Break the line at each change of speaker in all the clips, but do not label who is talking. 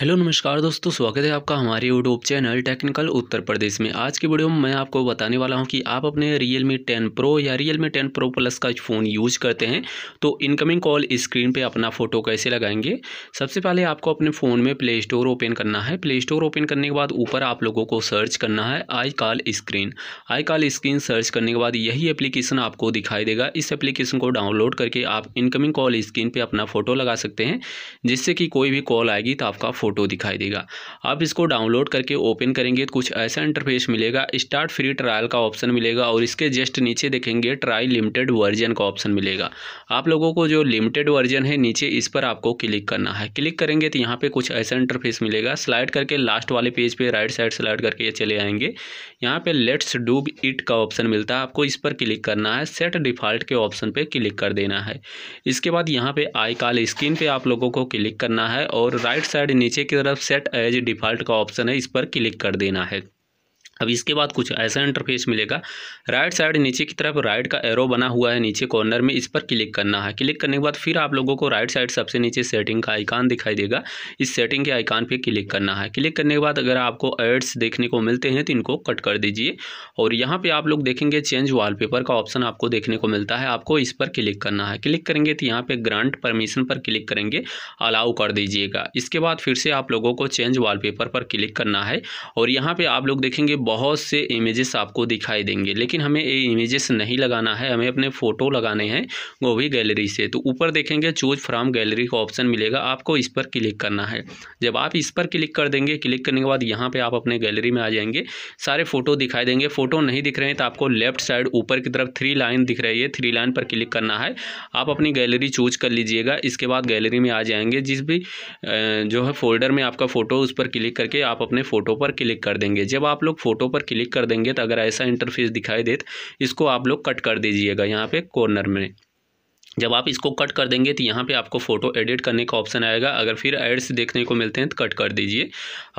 Hello नमस्कार दोस्तों स्वागत है आपका हमारे YouTube channel technical Uttar Pradesh में आज की वीडियो में मैं आपको बताने वाला हूं कि आप अपने रियल मी टेन प्रो या Realme ten pro plus का फ़ोन यूज़ करते हैं तो इनकमिंग कॉल स्क्रीन पे अपना फ़ोटो कैसे लगाएंगे सबसे पहले आपको अपने फ़ोन में प्ले स्टोर ओपन करना है प्ले स्टोर ओपन करने के बाद ऊपर आप लोगों को सर्च करना है I call screen I call screen search करने के बाद यही एप्लीकेशन आपको दिखाई देगा इस एप्लीकेशन को डाउनलोड करके आप इनकमिंग कॉल स्क्रीन पर अपना फ़ोटो लगा सकते हैं जिससे कि कोई भी कॉल आएगी तो आपका फ़ोटो दिखाई देगा आप इसको डाउनलोड करके ओपन करेंगे तो कुछ ऐसा इंटरफेस मिलेगा स्टार्ट फ्री ट्रायल का ऑप्शन मिलेगा और इसके जस्ट नीचे देखेंगे ट्राई लिमिटेड वर्जन का ऑप्शन मिलेगा आप लोगों को जो लिमिटेड वर्जन है नीचे इस पर आपको क्लिक करना है क्लिक करेंगे तो यहाँ पर कुछ ऐसा इंटरफेस मिलेगा स्लाइड करके लास्ट वाले पेज पर पे, राइट साइड स्लाइड करके ये चले आएंगे यहाँ पर लेट्स डूब इट का ऑप्शन मिलता है आपको इस पर क्लिक करना है सेट डिफ़ॉल्ट के ऑप्शन पर क्लिक कर देना है इसके बाद यहाँ पे आई कॉल स्क्रीन पर आप लोगों को क्लिक करना है और राइट साइड नीचे नीचे की तरफ सेट एज डिफ़ॉल्ट का ऑप्शन है इस पर क्लिक कर देना है अब इसके बाद कुछ ऐसा इंटरफेस मिलेगा राइट साइड नीचे की तरफ राइट का एरो बना हुआ है नीचे कॉर्नर में इस पर क्लिक करना है क्लिक करने के बाद फिर आप लोगों को राइट साइड सबसे नीचे सेटिंग का आइकान दिखाई देगा इस सेटिंग के आइकान पे क्लिक करना है क्लिक करने के बाद अगर आपको एड्स देखने को मिलते हैं तो इनको कट कर दीजिए और यहाँ पर आप लोग देखेंगे चेंज वाल का ऑप्शन आपको देखने को मिलता है आपको इस पर क्लिक करना है क्लिक करेंगे तो यहाँ पर ग्रांट परमिशन पर क्लिक करेंगे अलाउ कर दीजिएगा इसके बाद फिर से आप लोगों को चेंज वाल पर क्लिक करना है और यहाँ पर आप लोग देखेंगे बहुत से इमेजेस आपको दिखाई देंगे लेकिन हमें ये इमेजेस नहीं लगाना है हमें अपने फ़ोटो लगाने हैं वो भी गैलरी से तो ऊपर देखेंगे चूज फ्राम गैलरी का ऑप्शन मिलेगा आपको इस पर क्लिक करना है जब आप इस पर क्लिक कर देंगे क्लिक करने के बाद यहाँ पर आप अपने गैलरी में आ जाएंगे सारे फ़ोटो दिखाई देंगे फ़ोटो नहीं दिख रहे हैं तो आपको लेफ्ट साइड ऊपर की तरफ थ्री लाइन दिख रही है थ्री लाइन पर क्लिक करना है आप अपनी गैलरी चूज कर लीजिएगा इसके बाद गैलरी में आ जाएंगे जिस भी जो है फोल्डर में आपका फ़ोटो उस पर क्लिक करके आप अपने फ़ोटो पर क्लिक कर देंगे जब आप लोग फोटो फ़ोटो पर क्लिक कर देंगे तो अगर ऐसा इंटरफेस दिखाई दे तो इसको आप लोग कट कर दीजिएगा यहाँ पे कॉर्नर में जब आप इसको कट कर देंगे तो यहाँ पे आपको फ़ोटो एडिट करने का ऑप्शन आएगा अगर फिर एड्स देखने को मिलते हैं तो कट कर दीजिए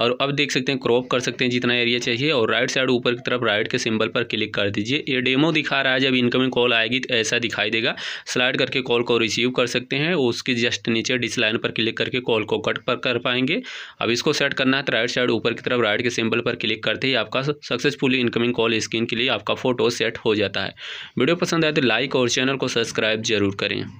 और अब देख सकते हैं क्रॉप कर सकते हैं जितना एरिया चाहिए और राइट साइड ऊपर की तरफ राइट के सिंबल पर क्लिक कर दीजिए ये डेमो दिखा रहा है जब इनकमिंग कॉल आएगी तो ऐसा दिखाई देगा स्लाइड करके कॉल को रिसीव कर सकते हैं उसके जस्ट नीचे डिस लाइन पर क्लिक करके कॉल को कट पर कर पाएंगे अब इसको सेट करना है तो राइट साइड ऊपर की तरफ राइट के सिंबल पर क्लिक करते ही आपका सक्सेसफुली इनकमिंग कॉल स्क्रीन के लिए आपका फ़ोटो सेट हो जाता है वीडियो पसंद आए तो लाइक और चैनल को सब्सक्राइब जरूर करें коментарі.